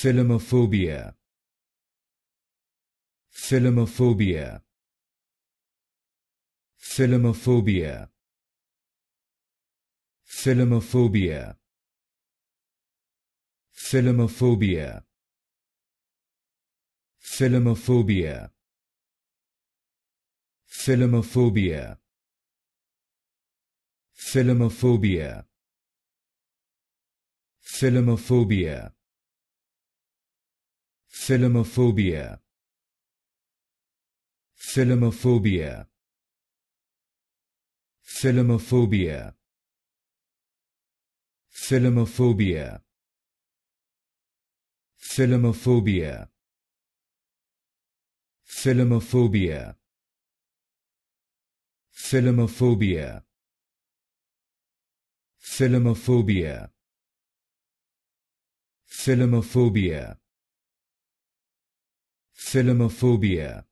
Philomophobia. Philomophobia. Philomophobia. Philomophobia. Philomophobia. Philomophobia. Philomophobia. Philomophobia. Philomophobia. Philomophobia. Philomophobia. Philomophobia. Philomophobia. Philomophobia. Philomophobia. Philomophobia. Philomophobia. Philomophobia. Philomophobia